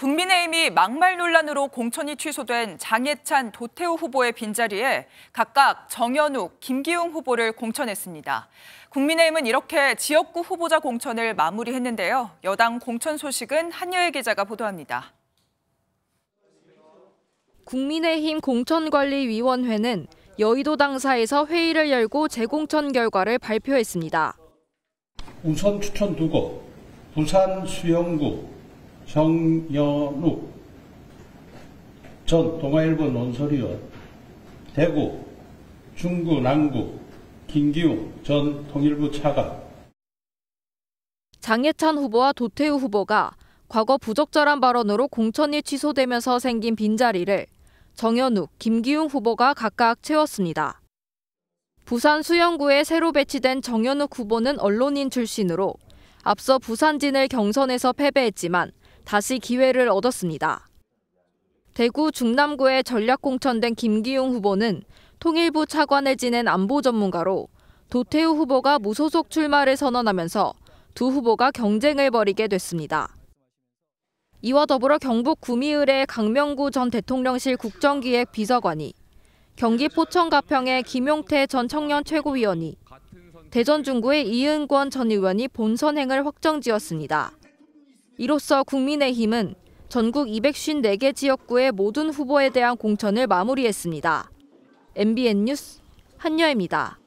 국민의힘이 막말 논란으로 공천이 취소된 장해찬, 도태우 후보의 빈자리에 각각 정현욱, 김기웅 후보를 공천했습니다. 국민의힘은 이렇게 지역구 후보자 공천을 마무리했는데요. 여당 공천 소식은 한여혜 기자가 보도합니다. 국민의힘 공천관리위원회는 여의도 당사에서 회의를 열고 재공천 결과를 발표했습니다. 우선 추천 두고 부산 수영구 정연욱 전 동아일보 논설위원 대구 중구 남구 김기웅 전 통일부 차관 장예찬 후보와 도태우 후보가 과거 부적절한 발언으로 공천이 취소되면서 생긴 빈자리를 정현욱, 김기웅 후보가 각각 채웠습니다. 부산 수영구에 새로 배치된 정현욱 후보는 언론인 출신으로 앞서 부산진을 경선에서 패배했지만 다시 기회를 얻었습니다. 대구 중남구에 전략 공천된 김기용 후보는 통일부 차관을 지낸 안보 전문가로 도태우 후보가 무소속 출마를 선언하면서 두 후보가 경쟁을 벌이게 됐습니다. 이와 더불어 경북 구미을의 강명구 전 대통령실 국정기획 비서관이 경기 포천 가평의 김용태 전 청년 최고위원이 대전 중구의 이은권 전 의원이 본선행을 확정지었습니다. 이로써 국민의힘은 전국 254개 지역구의 모든 후보에 대한 공천을 마무리했습니다. MBN 뉴스 한여입니다.